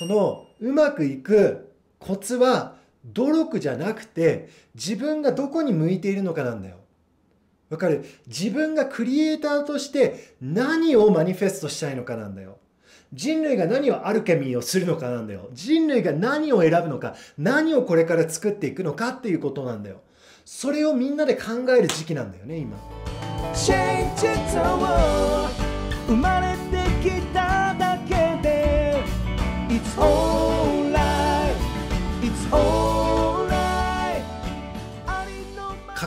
そのうまくいくコツは努力じゃなくて自分がどこに向いているのかなんだよ。わかる自分がクリエイターとして何をマニフェストしたいのかなんだよ。人類が何をアルケミーをするのかなんだよ。人類が何を選ぶのか、何をこれから作っていくのかっていうことなんだよ。それをみんなで考える時期なんだよね、今。生まれてきた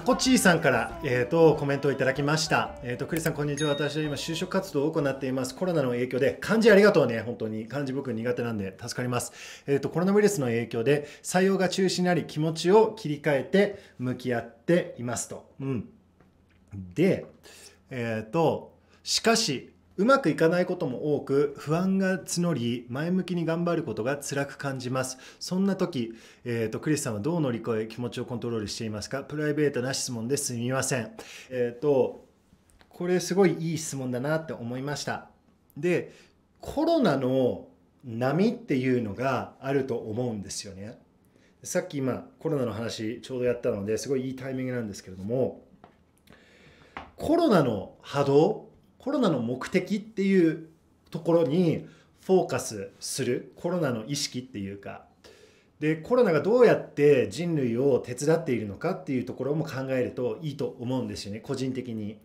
こちーさんから、えーと、コメントをいただきました。えーと、クリスさん、こんにちは。私は今、就職活動を行っています。コロナの影響で、漢字ありがとうね。本当に。漢字僕苦手なんで助かります。えーと、コロナウイルスの影響で、採用が中止になり、気持ちを切り替えて向き合っていますと。うん。で、えっ、ー、と、しかし、うまくいかないことも多く不安が募り前向きに頑張ることが辛く感じますそんな時、えーと、クリスさんはどう乗り越え気持ちをコントロールしていますかプライベートな質問ですみませんえっ、ー、とこれすごいいい質問だなって思いましたでコロナの波っていうのがあると思うんですよねさっき今コロナの話ちょうどやったのですごいいいタイミングなんですけれどもコロナの波動コロナの目的っていうところにフォーカスするコロナの意識っていうかでコロナがどうやって人類を手伝っているのかっていうところも考えるといいと思うんですよね個人的に。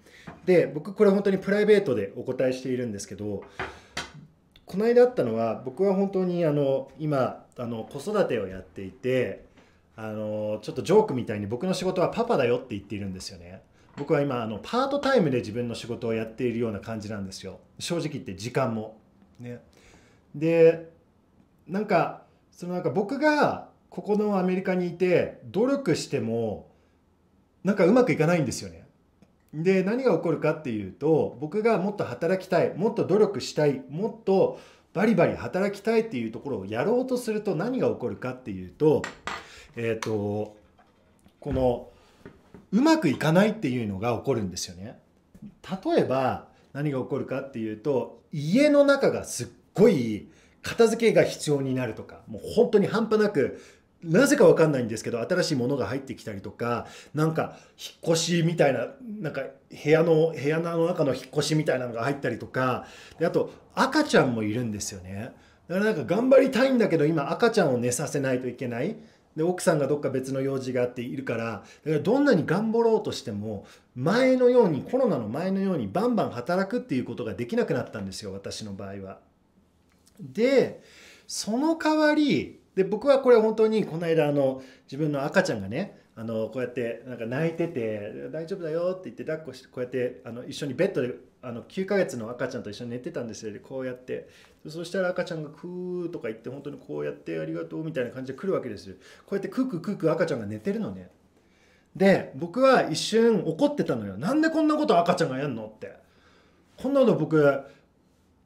で僕これ本当にプライベートでお答えしているんですけどこの間あったのは僕は本当にあの今あの子育てをやっていてあのちょっとジョークみたいに僕の仕事はパパだよって言っているんですよね。僕は今あのパートタイムで自分の仕事をやっているような感じなんですよ正直言って時間も。ね、でなんかそのなんか僕がここのアメリカにいて努力してもなんかうまくいかないんですよね。で何が起こるかっていうと僕がもっと働きたいもっと努力したいもっとバリバリ働きたいっていうところをやろうとすると何が起こるかっていうとえっ、ー、とこのうまくいかないっていうのが起こるんですよね。例えば何が起こるかっていうと家の中がすっごい片付けが必要になるとかもう本当に半端なくなぜか分かんないんですけど新しいものが入ってきたりとかなんか引っ越しみたいななんか部屋の部屋の中の引っ越しみたいなのが入ったりとかであと赤ちゃんもいるんですよねだからなんか頑張りたいんだけど今赤ちゃんを寝させないといけないで奥さんがどっか別の用事があっているからだからどんなに頑張ろうとしても前のようにコロナの前のようにバンバン働くっていうことができなくなったんですよ私の場合は。でその代わりで僕はこれ本当にこの間あの自分の赤ちゃんがねあのこうやってなんか泣いてて大丈夫だよって言って抱っこしてこうやってあの一緒にベッドであの9ヶ月の赤ちゃんと一緒に寝てたんですよでこうやってそしたら赤ちゃんが「クー」とか言って本当にこうやって「ありがとう」みたいな感じで来るわけですよこうやってクークークークー赤ちゃんが寝てるのねで僕は一瞬怒ってたのよなんでこんなこと赤ちゃんがやんのってこんなの僕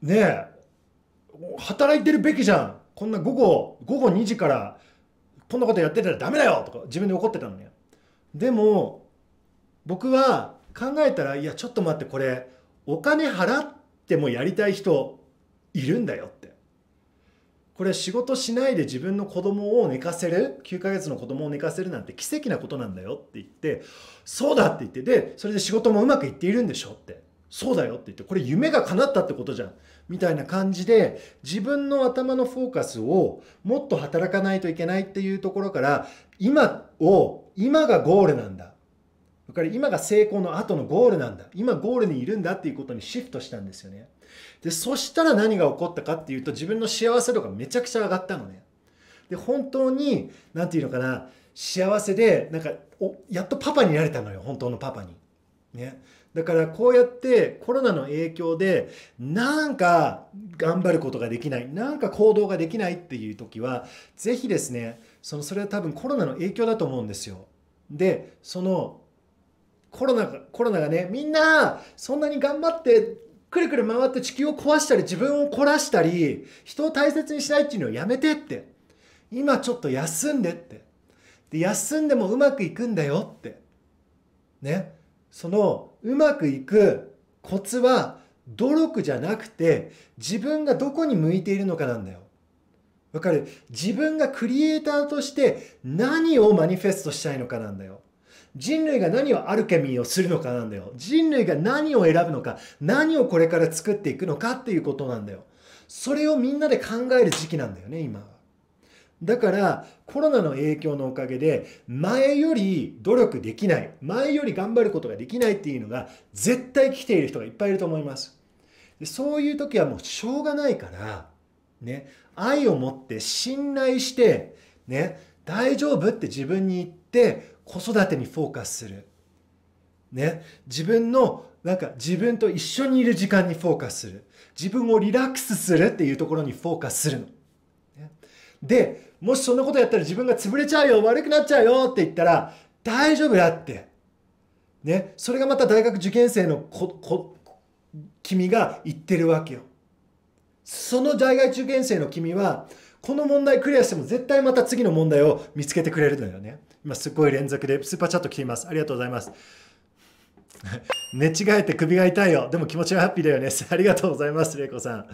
ねえ働いてるべきじゃんこんな午後午後2時からこんなことやってたらダメだよとか自分で怒ってたのねでも僕は考えたらいやちょっと待ってこれお金払ってもやりたい人いるんだよってこれ仕事しないで自分の子供を寝かせる9ヶ月の子供を寝かせるなんて奇跡なことなんだよって言ってそうだって言ってでそれで仕事もうまくいっているんでしょってそうだよって言ってこれ夢が叶ったってことじゃんみたいな感じで自分の頭のフォーカスをもっと働かないといけないっていうところから今を今がゴールなんだだから今が成功の後のゴールなんだ今ゴールにいるんだっていうことにシフトしたんですよねでそしたら何が起こったかっていうと自分の幸せ度がめちゃくちゃ上がったのねで本当に何て言うのかな幸せでなんかおやっとパパになれたのよ本当のパパにねだからこうやってコロナの影響でなんか頑張ることができないなんか行動ができないっていう時は是非ですねそのそれは多分コロナの影響だと思うんですよ。でそのコロナコロナがねみんなそんなに頑張ってくるくる回って地球を壊したり自分を凝らしたり人を大切にしないっていうのをやめてって今ちょっと休んでってで休んでもうまくいくんだよってねそのうまくいくコツは努力じゃなくて自分がどこに向いているのかなんだよ。わかる自分がクリエイターとして何をマニフェストしたいのかなんだよ。人類が何をアルケミーをするのかなんだよ。人類が何を選ぶのか、何をこれから作っていくのかっていうことなんだよ。それをみんなで考える時期なんだよね、今。だからコロナの影響のおかげで前より努力できない前より頑張ることができないっていうのが絶対来ている人がいっぱいいると思いますでそういう時はもうしょうがないからね愛を持って信頼してね大丈夫って自分に言って子育てにフォーカスするね自分のなんか自分と一緒にいる時間にフォーカスする自分をリラックスするっていうところにフォーカスするので、もしそんなことやったら自分が潰れちゃうよ、悪くなっちゃうよって言ったら、大丈夫だって。ね、それがまた大学受験生のこ君が言ってるわけよ。その在外受験生の君は、この問題クリアしても絶対また次の問題を見つけてくれるのよね。今すっごい連続でスーパーチャット来ています。ありがとうございます。寝違えて首が痛いよ。でも気持ちはハッピーだよね。ありがとうございます、レイコさん。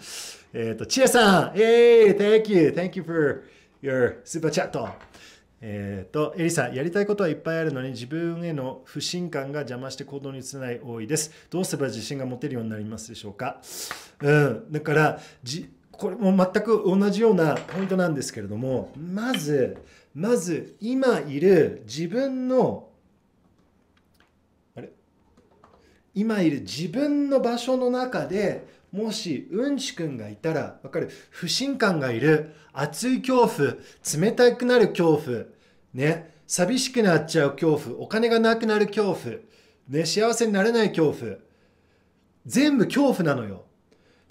えっ、ー、と、ちえさん、えー、thank you, thank you for your super chat. えっ、と、エリさん、やりたいことはいっぱいあるのに自分への不信感が邪魔して行動につない多いです。どうすれば自信が持てるようになりますでしょうか。うん、だからじ、これも全く同じようなポイントなんですけれども、まず、まず今いる自分の今いる自分の場所の中でもしうんちくんがいたらわかる不信感がいる熱い恐怖冷たくなる恐怖ね寂しくなっちゃう恐怖お金がなくなる恐怖ね幸せになれない恐怖全部恐怖なのよ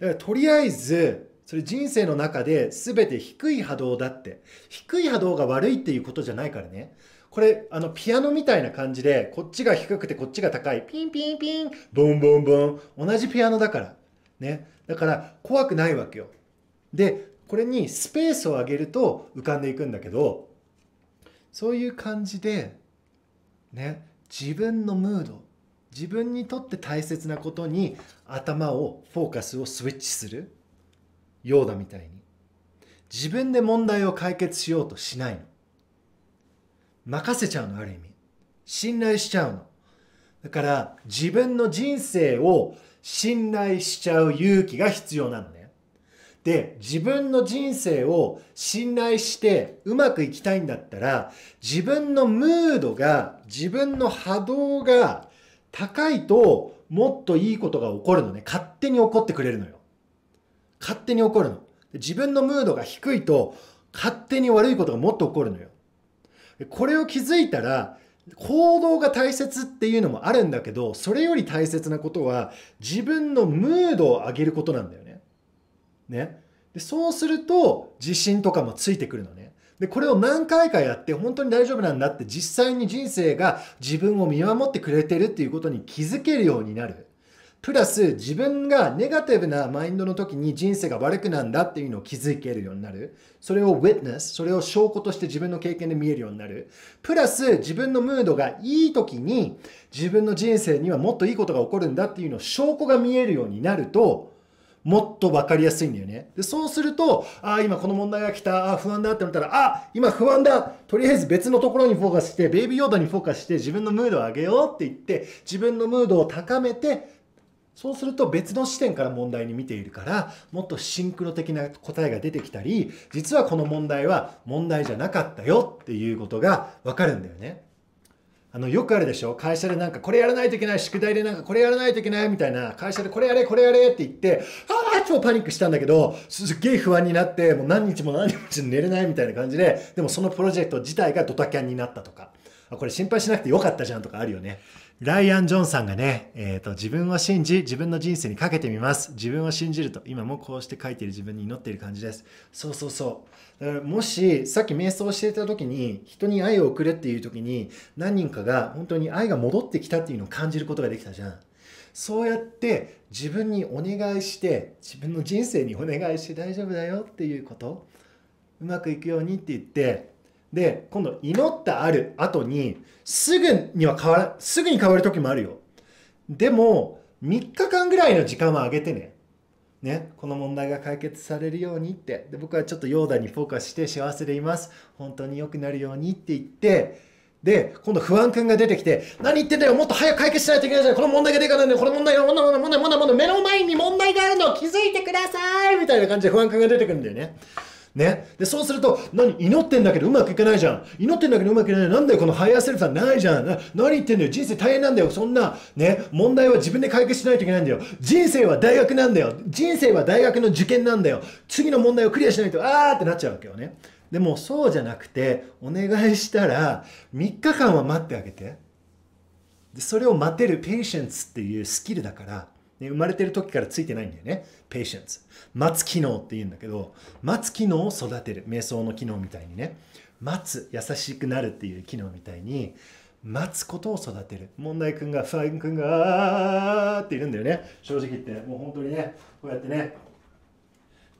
だからとりあえずそれ人生の中で全て低い波動だって低い波動が悪いっていうことじゃないからねこれ、あの、ピアノみたいな感じで、こっちが低くてこっちが高い。ピンピンピン、ボンボンボン。同じピアノだから。ね。だから、怖くないわけよ。で、これにスペースを上げると浮かんでいくんだけど、そういう感じで、ね、自分のムード、自分にとって大切なことに頭を、フォーカスをスイッチするようだみたいに。自分で問題を解決しようとしないの。任せちゃうのある意味信頼しちゃうのだから自分の人生を信頼しちゃう勇気が必要なのねで自分の人生を信頼してうまくいきたいんだったら自分のムードが自分の波動が高いともっといいことが起こるのね勝手に起こってくれるのよ勝手に起こるの自分のムードが低いと勝手に悪いことがもっと起こるのよこれを気づいたら行動が大切っていうのもあるんだけどそれより大切なことは自分のムードを上げることなんだよね。ねでそうすると自信とかもついてくるのね。で、これを何回かやって本当に大丈夫なんだって実際に人生が自分を見守ってくれてるっていうことに気づけるようになる。プラス自分がネガティブなマインドの時に人生が悪くなんだっていうのを気づけるようになる。それを witness、それを証拠として自分の経験で見えるようになる。プラス自分のムードがいい時に自分の人生にはもっといいことが起こるんだっていうのを証拠が見えるようになると、もっと分かりやすいんだよね。で、そうすると、ああ、今この問題が来た、ああ、不安だって思ったら、ああ、今不安だとりあえず別のところにフォーカスして、ベイビーヨーダにフォーカスして、自分のムードを上げようって言って、自分のムードを高めて、そうすると別の視点から問題に見ているから、もっとシンクロ的な答えが出てきたり、実はこの問題は問題じゃなかったよっていうことがわかるんだよね。あの、よくあるでしょ会社でなんかこれやらないといけない、宿題でなんかこれやらないといけないみたいな、会社でこれやれ、これやれって言って、ああ、超パニックしたんだけど、すっげえ不安になって、もう何日も何日も寝れないみたいな感じで、でもそのプロジェクト自体がドタキャンになったとか、あこれ心配しなくてよかったじゃんとかあるよね。ライアン・ジョンさんがね、えっ、ー、と、自分を信じ、自分の人生にかけてみます。自分を信じると、今もこうして書いている自分に祈っている感じです。そうそうそう。だからもし、さっき瞑想していた時に、人に愛を送れっていう時に、何人かが本当に愛が戻ってきたっていうのを感じることができたじゃん。そうやって自分にお願いして、自分の人生にお願いして大丈夫だよっていうこと、うまくいくようにって言って、で、今度、祈ったある後に、すぐには変わら、すぐに変わる時もあるよ。でも、3日間ぐらいの時間はあげてね。ね、この問題が解決されるようにってで僕はちょっとヨーダにフォーカスして幸せでいます本当に良くなるようにって言ってで今度不安君が出てきて何言ってんだよもっと早く解決しないといけないじゃんこの問題がでかないんだよこの問題が問題問題問題問題問目の前に問題があるの気づいてくださいみたいな感じで不安君が出てくるんだよねね。で、そうすると、何、祈ってんだけどうまくいかないじゃん。祈ってんだけどうまくいかない。なんだよ、このハイヤーセルフさんないじゃん。何言ってんだよ。人生大変なんだよ。そんな、ね、問題は自分で解決しないといけないんだよ。人生は大学なんだよ。人生は大学の受験なんだよ。次の問題をクリアしないと、あーってなっちゃうわけよね。でも、そうじゃなくて、お願いしたら、3日間は待ってあげて。でそれを待てるペ i シェンスっていうスキルだから、ね、生まれてる時からついてないんだよね。patience。待つ機能って言うんだけど、待つ機能を育てる。瞑想の機能みたいにね。待つ、優しくなるっていう機能みたいに、待つことを育てる。問題くんが、ファインくんが、あーって言うんだよね。正直言って、もう本当にね、こうやってね、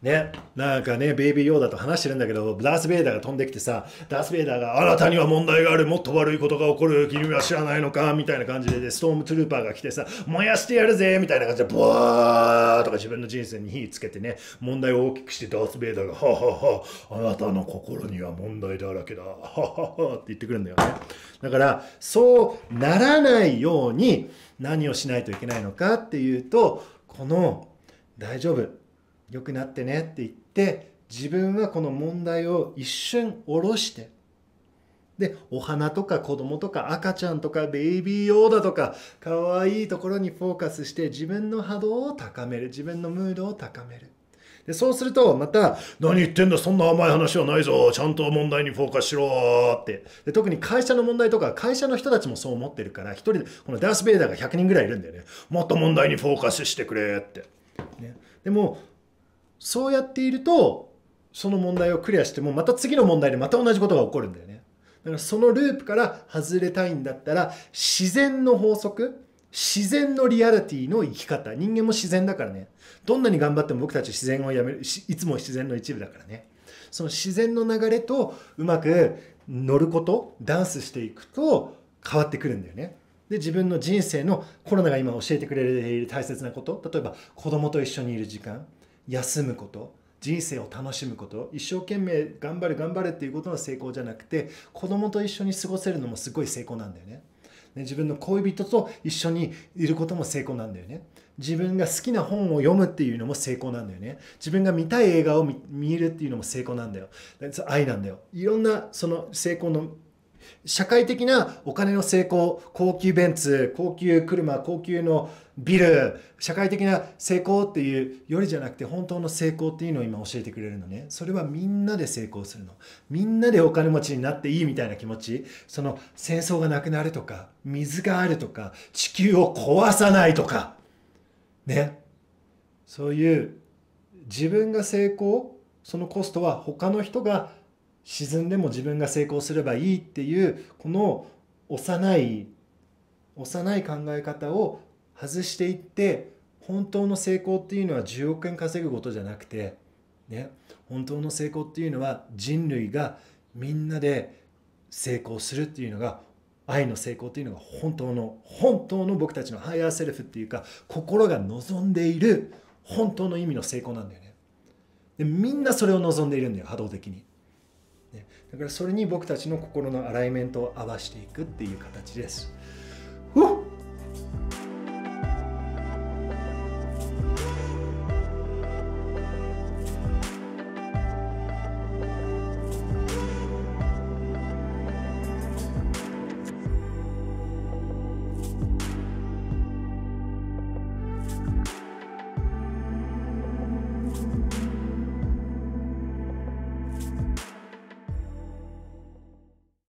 ね、なんかね、ベイビー・ヨーダと話してるんだけど、ダース・ベイダーが飛んできてさ、ダース・ベイダーが、あなたには問題がある、もっと悪いことが起こる、君は知らないのか、みたいな感じで、ストーム・トゥルーパーが来てさ、燃やしてやるぜ、みたいな感じで、ブワーとか自分の人生に火つけてね、問題を大きくして、ダース・ベイダーが、ははは、あなたの心には問題だらけだ、はははって言ってくるんだよね。だから、そうならないように、何をしないといけないのかっていうと、この、大丈夫。良くなってねって言って自分はこの問題を一瞬下ろしてでお花とか子供とか赤ちゃんとかベイビー用だとかかわいいところにフォーカスして自分の波動を高める自分のムードを高めるでそうするとまた「何言ってんだそんな甘い話はないぞちゃんと問題にフォーカスしろ」ってで特に会社の問題とか会社の人たちもそう思ってるから一人でこのダース・ベイダーが100人ぐらいいるんだよねもっと問題にフォーカスしてくれって、ね、でもそうやっているとその問題をクリアしてもまた次の問題でまた同じことが起こるんだよねだからそのループから外れたいんだったら自然の法則自然のリアリティの生き方人間も自然だからねどんなに頑張っても僕たち自然をやめるいつも自然の一部だからねその自然の流れとうまく乗ることダンスしていくと変わってくるんだよねで自分の人生のコロナが今教えてくれている大切なこと例えば子供と一緒にいる時間休むこと人生を楽しむこと一生懸命頑張れ頑張れっていうことの成功じゃなくて子供と一緒に過ごせるのもすごい成功なんだよね。ね自分の恋人と一緒にいることも成功なんだよね。自分が好きな本を読むっていうのも成功なんだよね。自分が見たい映画を見るっていうのも成功なんだよ。愛なんだよ。いろんなその成功の社会的なお金の成功、高級ベンツ、高級車、高級のビル社会的な成功っていうよりじゃなくて本当の成功っていうのを今教えてくれるのねそれはみんなで成功するのみんなでお金持ちになっていいみたいな気持ちその戦争がなくなるとか水があるとか地球を壊さないとかねそういう自分が成功そのコストは他の人が沈んでも自分が成功すればいいっていうこの幼い幼い考え方を外していって本当の成功っていうのは10億円稼ぐことじゃなくて、ね、本当の成功っていうのは人類がみんなで成功するっていうのが愛の成功っていうのが本当の本当の僕たちのハイヤーセルフっていうか心が望んでいる本当の意味の成功なんだよねでみんなそれを望んでいるんだよ波動的に、ね、だからそれに僕たちの心のアライメントを合わしていくっていう形です